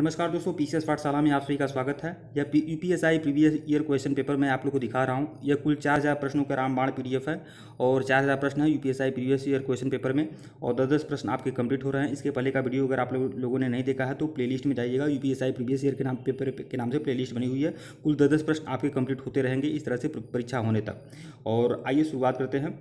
नमस्कार दोस्तों P C पाठशाला में आप सभी का स्वागत है यह U P S I previous year question paper मैं आप लोग को दिखा रहा हूँ यह कुल चार हज़ार प्रश्नों का रामबाण पीडीएफ है और चार हज़ार प्रश्न है U P S I previous year question paper में और दस दस प्रश्न आपके कंप्लीट हो रहे हैं इसके पहले का वीडियो अगर आप लोगों ने नहीं देखा है तो प्ले लिस्ट में जाइएगा U P S I previous year के नाम पेपर के नाम से प्ले लिस्ट बनी हुई है कुल दस दस प्रश्न आपके कम्प्लीट होते रहेंगे इस तरह से परीक्षा होने तक और आइए शुरुआत करते हैं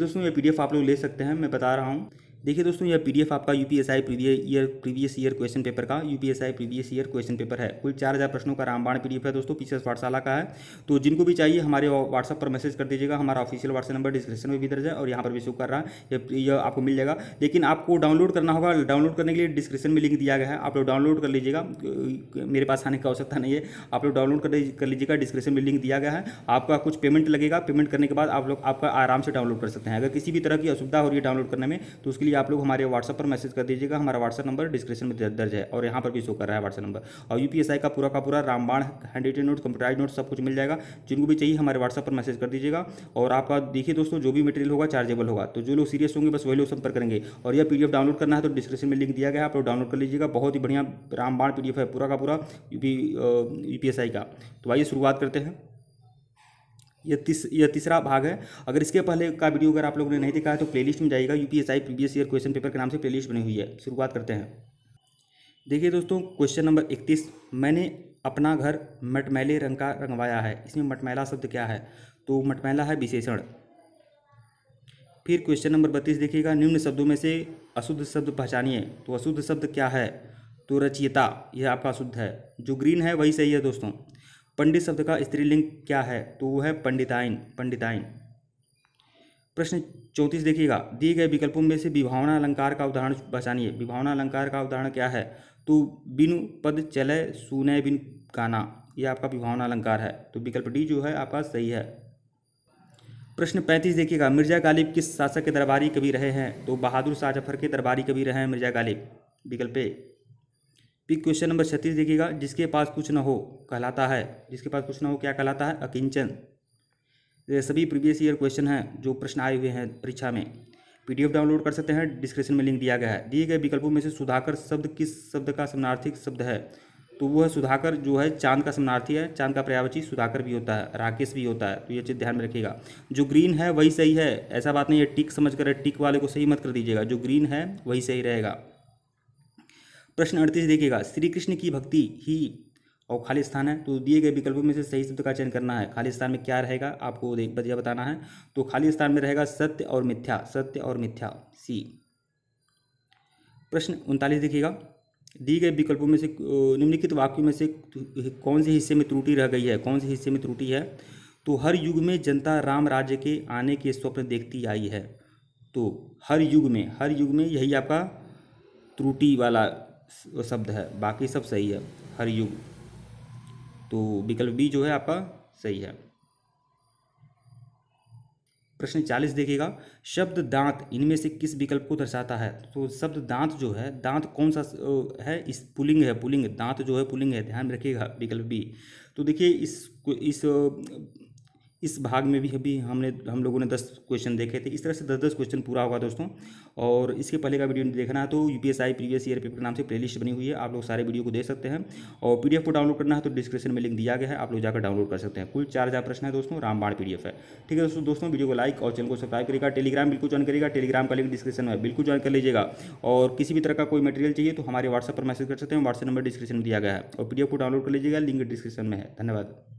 दोस्तों ये पी आप लोग ले सकते हैं मैं बता रहा हूँ देखिए दोस्तों यह पीडीएफ आपका UPSI previous year previous year question paper का UPSI previous year question paper है कुल चार हज़ार प्रश्नों का रामबाण पीडीएफ है दोस्तों पीसीएस पाठशाला का है तो जिनको भी चाहिए हमारे व्हाट्सअप पर मैसेज कर दीजिएगा हमारा ऑफिशियल व्हाट्सएप नंबर डिस्क्रिप्शन में भी दर्ज है और यहाँ पर भी शो कर रहा है यह आपको मिल जाएगा लेकिन आपको डाउनलोड करना होगा डाउनलोड करने के लिए डिस्क्रिप्शन में लिंक दिया गया है आप लोग डाउनलोड कर लीजिएगा मेरे पास आने की आवश्यकता नहीं है आप लोग डाउनलोड कर लीजिएगा डिस्क्रिप्शन में लिंक दिया गया है आपका कुछ पेमेंट लगेगा पेमेंट करने के बाद आप लोग आपका आराम से डाउनलोड कर सकते हैं अगर किसी भी तरह की असुविधा हो रही है डाउनलोड करने में तो उसके लिए आप लोग हमारे व्हाट्सएप पर मैसेज कर दीजिएगा हमारा व्हाट्सएप नंबर डिस्क्रिप्शन में दर्ज है और यहाँ पर भी शो कर रहा है व्हाट्सएप नंबर और यू का पूरा का पूरा रामबाण handwritten note computerise note सब कुछ मिल जाएगा जिनको भी चाहिए हमारे व्हाट्सएप पर मैसेज कर दीजिएगा और आपका देखिए दोस्तों जो भी मटेरियल होगा चार्जेबल होगा तो जो लोग सीरियस होंगे बस वही लोग संपर्क करेंगे और यह पी डाउनलोड करना है तो डिस्क्रिप्शन में लिंक दिया गया आप लोग डाउनलोड कर लीजिएगा बहुत ही बढ़िया रामबाण पी है पूरा का पूरा यू यूपीएसआई का तो आइए शुरुआत करते हैं यह तीस यह तीसरा भाग है अगर इसके पहले का वीडियो अगर आप लोगों ने नहीं देखा है तो प्लेलिस्ट में जाएगा UPSI previous year question paper के नाम से प्लेलिस्ट बनी हुई है शुरुआत करते हैं देखिए दोस्तों क्वेश्चन नंबर इकतीस मैंने अपना घर मटमैले रंग का रंगवाया है इसमें मटमैला शब्द क्या है तो मटमैला है विशेषण फिर क्वेश्चन नंबर बत्तीस देखिएगा निम्न शब्दों में से अशुद्ध शब्द पहचानिए तो अशुद्ध शब्द क्या है तो रचयिता यह आपका अशुद्ध है जो ग्रीन है वही सही है दोस्तों पंडित शब्द का स्त्रीलिंग क्या है तो वो है पंडिताइन पंडिताइन प्रश्न चौंतीस देखिएगा दिए गए विकल्पों में से विभावना अलंकार का उदाहरण बचानिए विभावना अलंकार का उदाहरण क्या है तो बिनु पद चले सुने बिन गाना ये आपका विभावना अलंकार है तो विकल्प डी जो है आपका सही है प्रश्न पैंतीस देखिएगा मिर्जा गालिब किस शासक के दरबारी कभी रहे हैं तो बहादुर शाह जफर के दरबारी कभी रहे हैं मिर्जा गालिब विकल्प ए पिक क्वेश्चन नंबर छत्तीस देखिएगा जिसके पास कुछ ना हो कहलाता है जिसके पास कुछ ना हो क्या कहलाता है अकिंचन सभी प्रीवियस ईयर क्वेश्चन हैं जो प्रश्न आए हुए हैं परीक्षा में पीडीएफ डाउनलोड कर सकते हैं डिस्क्रिप्शन में लिंक दिया गया है दिए गए विकल्पों में से सुधाकर शब्द किस शब्द का समनार्थिक शब्द है तो वो है सुधाकर जो है चांद का समनार्थी है चांद का पर्यावची सुधाकर भी होता है राकेश भी होता है तो ये चीज़ ध्यान में रखिएगा जो ग्रीन है वही सही है ऐसा बात नहीं है टिक समझ कर टिक वाले को सही मत कर दीजिएगा जो ग्रीन है वही सही रहेगा प्रश्न अड़तीस देखिएगा श्री कृष्ण की भक्ति ही और खाली स्थान है तो दिए गए विकल्पों में से सही शब्द का चयन करना है खाली स्थान में क्या रहेगा आपको एक बजिया बताना है तो खाली स्थान में रहेगा सत्य और मिथ्या सत्य और मिथ्या सी प्रश्न उनतालीस देखिएगा दिए गए विकल्पों में से निम्नलिखित वाक्यों में से कौन से हिस्से में त्रुटि रह गई है कौन से हिस्से में त्रुटि है तो हर युग में जनता राम राज्य के आने के स्वप्न देखती आई है तो हर युग में हर युग में यही आपका त्रुटि वाला शब्द है बाकी सब सही है हर युग तो विकल्प बी जो है आपका सही है प्रश्न चालीस देखिएगा शब्द दांत इनमें से किस विकल्प को दर्शाता है तो शब्द दांत जो है दांत कौन सा है इस पुलिंग है पुलिंग दांत जो है पुलिंग है ध्यान रखिएगा विकल्प बी तो देखिए इस इस इस भाग में भी अभी हमने हम लोगों ने दस क्वेश्चन देखे थे इस तरह से दस दस क्वेश्चन पूरा होगा दोस्तों और इसके पहले का वीडियो देखना है तो U P S I previous year paper नाम से प्लेलिस्ट बनी हुई है आप लोग सारे वीडियो को देख सकते हैं और एफ को डाउनलोड करना है तो डिस्क्रिप्शन में लिंक दिया गया है आप लोग जाकर डाउनलोड कर सकते हैं कुल चार हज़ार प्रश्न है दोस्तों रामबाण पी है ठीक है दोस्तों दोस्तों वीडियो को लाइक और चैनल को सब्सक्राइब करेगा टेलीग्राम बिल्कुल ज्वाइन करेगा टेलीग्राम का लिंक डिस्क्रिप्शन में बिल्कुल ज्वाइन कर लीजिएगा और किसी भी तरह का कोई मटेरियल चाहिए तो हमारे व्हाट्सएप पर मैसेज कर सकते हैं व्हाट्सएप नंबर डिस्क्रिप्शन में दिया गया है और पी को डाउनलोड कर लीजिएगा लिंक डिस्क्रिप्शन में है धन्यवाद